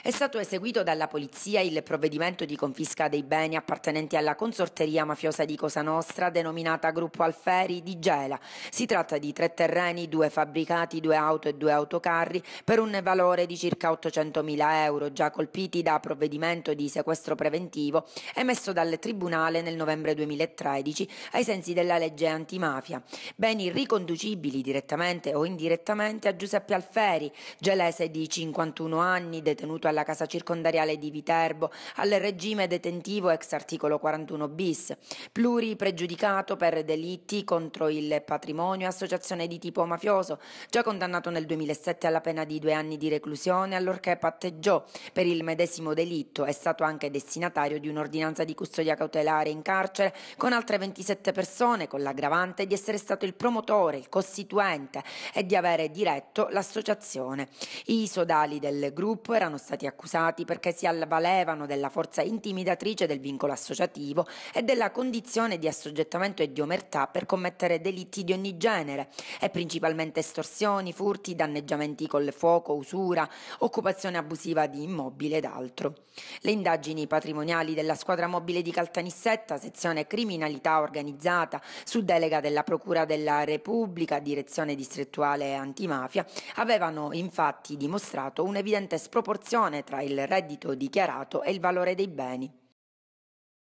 È stato eseguito dalla polizia il provvedimento di confisca dei beni appartenenti alla consorteria mafiosa di Cosa Nostra denominata Gruppo Alferi di Gela. Si tratta di tre terreni, due fabbricati, due auto e due autocarri per un valore di circa 800.000 euro già colpiti da provvedimento di sequestro preventivo emesso dal Tribunale nel novembre 2013 ai sensi della legge antimafia. Beni riconducibili direttamente o indirettamente a Giuseppe Alferi, gelese di 51 anni, detenuto detenuto alla casa circondariale di Viterbo al regime detentivo ex articolo 41 bis, pluri pregiudicato per delitti contro il patrimonio e associazione di tipo mafioso, già condannato nel 2007 alla pena di due anni di reclusione allorché patteggiò per il medesimo delitto, è stato anche destinatario di un'ordinanza di custodia cautelare in carcere con altre 27 persone con l'aggravante di essere stato il promotore, il costituente e di avere diretto l'associazione. I sodali del gruppo erano stati stati accusati perché si avvalevano della forza intimidatrice del vincolo associativo e della condizione di assoggettamento e di omertà per commettere delitti di ogni genere e principalmente estorsioni, furti, danneggiamenti col fuoco, usura, occupazione abusiva di immobile ed altro. Le indagini patrimoniali della squadra mobile di Caltanissetta, sezione criminalità organizzata, su delega della Procura della Repubblica, direzione distrettuale antimafia, avevano infatti dimostrato un'evidente sproporzione relazione tra il reddito dichiarato e il valore dei beni.